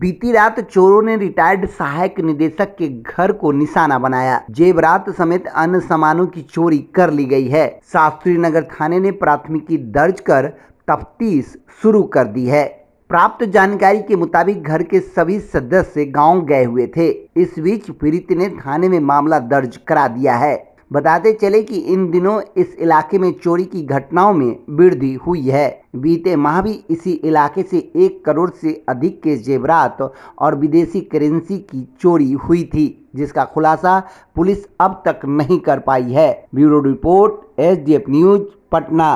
बीती रात चोरों ने रिटायर्ड सहायक निदेशक के घर को निशाना बनाया जेबरात समेत अन्य सामानों की चोरी कर ली गई है शास्त्री नगर थाने ने प्राथमिकी दर्ज कर तफ्तीश शुरू कर दी है प्राप्त जानकारी के मुताबिक घर के सभी सदस्य गांव गए हुए थे इस बीच पीड़ित ने थाने में मामला दर्ज करा दिया है बताते चले कि इन दिनों इस इलाके में चोरी की घटनाओं में वृद्धि हुई है बीते माह भी इसी इलाके से एक करोड़ से अधिक के जेवरात और विदेशी करेंसी की चोरी हुई थी जिसका खुलासा पुलिस अब तक नहीं कर पाई है bureau report S news Patna